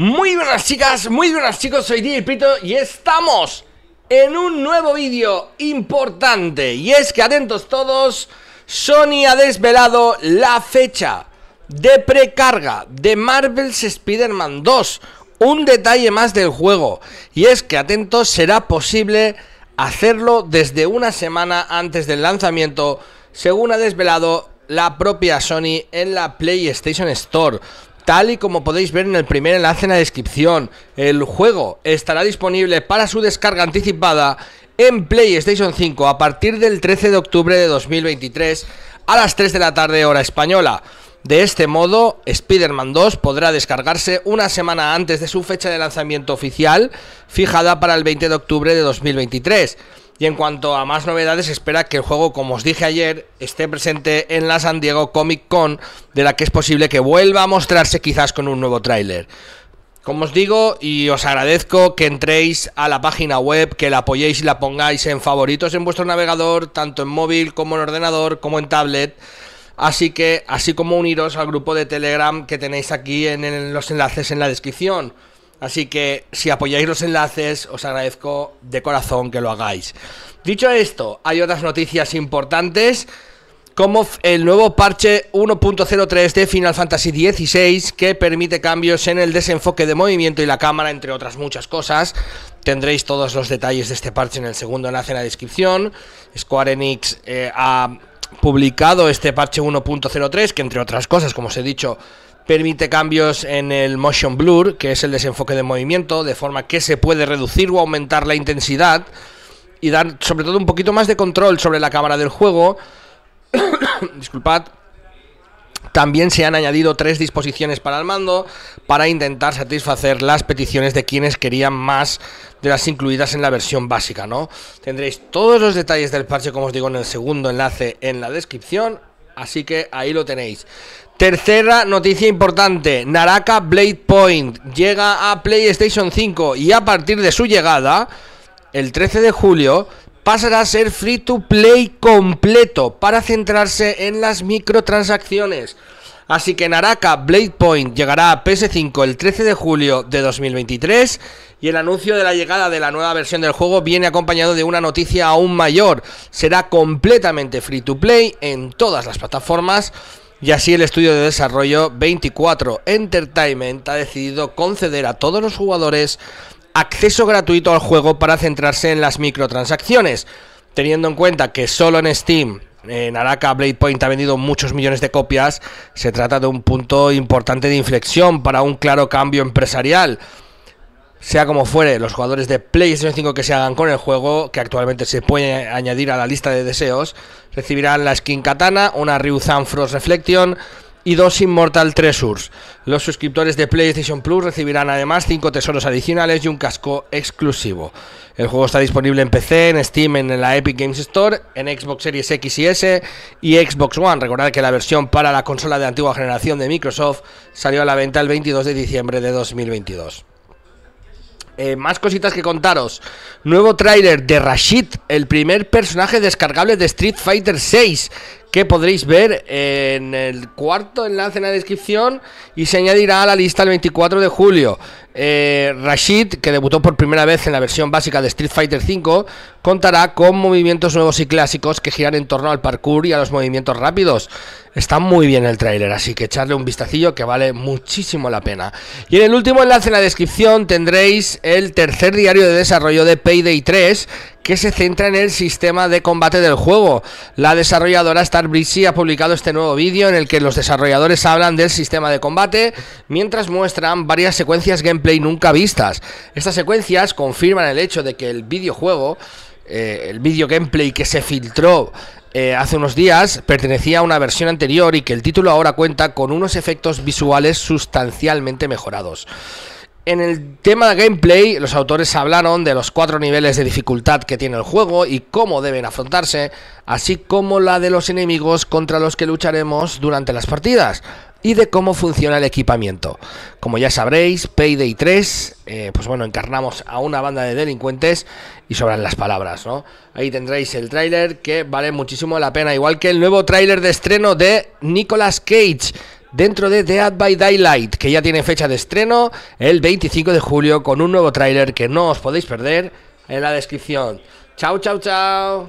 Muy buenas chicas, muy buenas chicos, soy DJ y estamos en un nuevo vídeo importante Y es que atentos todos, Sony ha desvelado la fecha de precarga de Marvel's Spider-Man 2 Un detalle más del juego Y es que atentos, será posible hacerlo desde una semana antes del lanzamiento Según ha desvelado la propia Sony en la PlayStation Store Tal y como podéis ver en el primer enlace en la descripción, el juego estará disponible para su descarga anticipada en PlayStation 5 a partir del 13 de octubre de 2023 a las 3 de la tarde hora española. De este modo, Spider-Man 2 podrá descargarse una semana antes de su fecha de lanzamiento oficial, fijada para el 20 de octubre de 2023. Y en cuanto a más novedades, espera que el juego, como os dije ayer, esté presente en la San Diego Comic Con, de la que es posible que vuelva a mostrarse quizás con un nuevo tráiler. Como os digo, y os agradezco que entréis a la página web, que la apoyéis y la pongáis en favoritos en vuestro navegador, tanto en móvil como en ordenador, como en tablet. Así que, así como uniros al grupo de Telegram que tenéis aquí en los enlaces en la descripción. Así que si apoyáis los enlaces, os agradezco de corazón que lo hagáis. Dicho esto, hay otras noticias importantes, como el nuevo parche 1.03 de Final Fantasy XVI, que permite cambios en el desenfoque de movimiento y la cámara, entre otras muchas cosas. Tendréis todos los detalles de este parche en el segundo enlace en la descripción. Square Enix eh, ha publicado este parche 1.03, que entre otras cosas, como os he dicho, Permite cambios en el motion blur, que es el desenfoque de movimiento, de forma que se puede reducir o aumentar la intensidad y dar sobre todo un poquito más de control sobre la cámara del juego. Disculpad. También se han añadido tres disposiciones para el mando para intentar satisfacer las peticiones de quienes querían más de las incluidas en la versión básica, ¿no? Tendréis todos los detalles del parche, como os digo, en el segundo enlace en la descripción, así que ahí lo tenéis. Tercera noticia importante, Naraka Blade Point llega a PlayStation 5 y a partir de su llegada, el 13 de julio, pasará a ser free to play completo para centrarse en las microtransacciones. Así que Naraka Blade Point llegará a PS5 el 13 de julio de 2023 y el anuncio de la llegada de la nueva versión del juego viene acompañado de una noticia aún mayor. Será completamente free to play en todas las plataformas y así el estudio de desarrollo 24 Entertainment ha decidido conceder a todos los jugadores acceso gratuito al juego para centrarse en las microtransacciones, teniendo en cuenta que solo en Steam en Araka Blade Point ha vendido muchos millones de copias, se trata de un punto importante de inflexión para un claro cambio empresarial sea como fuere, los jugadores de PlayStation 5 que se hagan con el juego, que actualmente se puede añadir a la lista de deseos, recibirán la skin Katana, una Ryuzan Frost Reflection y dos Immortal Treasures. Los suscriptores de PlayStation Plus recibirán además cinco tesoros adicionales y un casco exclusivo. El juego está disponible en PC, en Steam, en la Epic Games Store, en Xbox Series X y S y Xbox One. Recordad que la versión para la consola de antigua generación de Microsoft salió a la venta el 22 de diciembre de 2022. Eh, más cositas que contaros. Nuevo tráiler de Rashid, el primer personaje descargable de Street Fighter VI, que podréis ver en el cuarto enlace en la descripción y se añadirá a la lista el 24 de julio. Eh, Rashid, que debutó por primera vez en la versión básica de Street Fighter V, contará con movimientos nuevos y clásicos que giran en torno al parkour y a los movimientos rápidos. Está muy bien el tráiler, así que echarle un vistacillo que vale muchísimo la pena. Y en el último enlace en la descripción tendréis el tercer diario de desarrollo de Payday 3, que se centra en el sistema de combate del juego. La desarrolladora Breezy ha publicado este nuevo vídeo en el que los desarrolladores hablan del sistema de combate, mientras muestran varias secuencias gameplay nunca vistas. Estas secuencias confirman el hecho de que el videojuego, eh, el video gameplay que se filtró eh, hace unos días pertenecía a una versión anterior y que el título ahora cuenta con unos efectos visuales sustancialmente mejorados. En el tema de gameplay, los autores hablaron de los cuatro niveles de dificultad que tiene el juego y cómo deben afrontarse, así como la de los enemigos contra los que lucharemos durante las partidas y de cómo funciona el equipamiento. Como ya sabréis, Payday 3, eh, pues bueno, encarnamos a una banda de delincuentes y sobran las palabras, ¿no? Ahí tendréis el tráiler que vale muchísimo la pena, igual que el nuevo tráiler de estreno de Nicolas Cage. Dentro de The Ad by Daylight, que ya tiene fecha de estreno el 25 de julio, con un nuevo tráiler que no os podéis perder en la descripción. Chao, chao, chao.